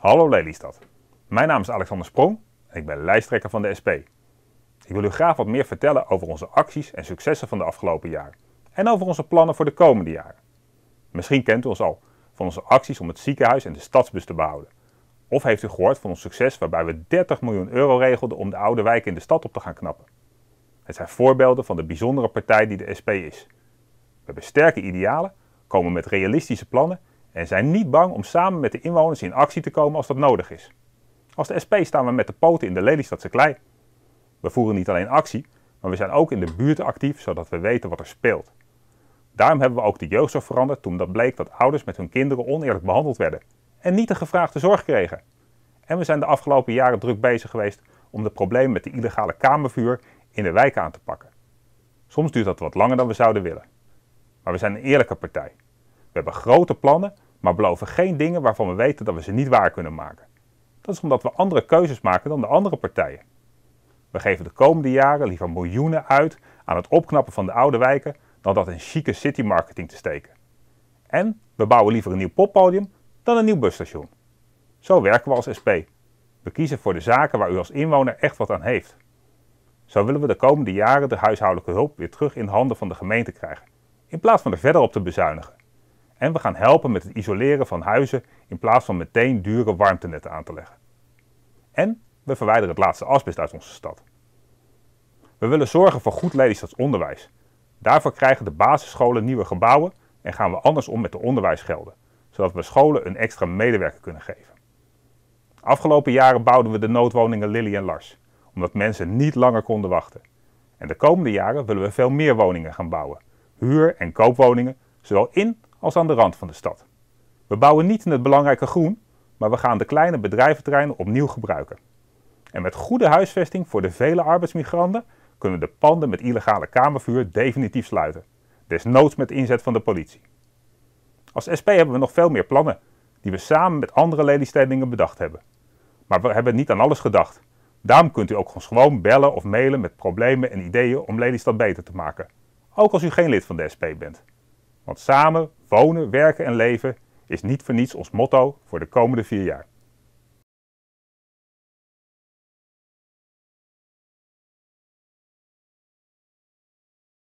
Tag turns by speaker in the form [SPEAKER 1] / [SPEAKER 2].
[SPEAKER 1] Hallo Lelystad. Mijn naam is Alexander Sprong en ik ben lijsttrekker van de SP. Ik wil u graag wat meer vertellen over onze acties en successen van de afgelopen jaar en over onze plannen voor de komende jaren. Misschien kent u ons al van onze acties om het ziekenhuis en de stadsbus te behouden. Of heeft u gehoord van ons succes waarbij we 30 miljoen euro regelden om de oude wijken in de stad op te gaan knappen? Het zijn voorbeelden van de bijzondere partij die de SP is. We hebben sterke idealen, komen met realistische plannen en zijn niet bang om samen met de inwoners in actie te komen als dat nodig is. Als de SP staan we met de poten in de Lelystadse klei. We voeren niet alleen actie, maar we zijn ook in de buurt actief zodat we weten wat er speelt. Daarom hebben we ook de zo veranderd toen dat bleek dat ouders met hun kinderen oneerlijk behandeld werden en niet de gevraagde zorg kregen. En we zijn de afgelopen jaren druk bezig geweest om de problemen met de illegale kamervuur in de wijk aan te pakken. Soms duurt dat wat langer dan we zouden willen. Maar we zijn een eerlijke partij we hebben grote plannen, maar beloven geen dingen waarvan we weten dat we ze niet waar kunnen maken. Dat is omdat we andere keuzes maken dan de andere partijen. We geven de komende jaren liever miljoenen uit aan het opknappen van de oude wijken dan dat in chique city marketing te steken. En we bouwen liever een nieuw poppodium dan een nieuw busstation. Zo werken we als SP. We kiezen voor de zaken waar u als inwoner echt wat aan heeft. Zo willen we de komende jaren de huishoudelijke hulp weer terug in handen van de gemeente krijgen, in plaats van er verder op te bezuinigen. En we gaan helpen met het isoleren van huizen in plaats van meteen dure warmtenetten aan te leggen. En we verwijderen het laatste asbest uit onze stad. We willen zorgen voor goed onderwijs. Daarvoor krijgen de basisscholen nieuwe gebouwen en gaan we anders om met de onderwijsgelden, zodat we scholen een extra medewerker kunnen geven. Afgelopen jaren bouwden we de noodwoningen Lily en Lars, omdat mensen niet langer konden wachten. En de komende jaren willen we veel meer woningen gaan bouwen, huur- en koopwoningen, zowel in als aan de rand van de stad. We bouwen niet in het belangrijke groen, maar we gaan de kleine bedrijventerreinen opnieuw gebruiken. En met goede huisvesting voor de vele arbeidsmigranten kunnen we de panden met illegale kamervuur definitief sluiten. Desnoods met inzet van de politie. Als SP hebben we nog veel meer plannen, die we samen met andere Lelystedingen bedacht hebben. Maar we hebben niet aan alles gedacht. Daarom kunt u ook ons gewoon bellen of mailen met problemen en ideeën om Lelystad beter te maken. Ook als u geen lid van de SP bent. Want samen wonen, werken en leven is niet voor niets ons motto voor de komende vier jaar.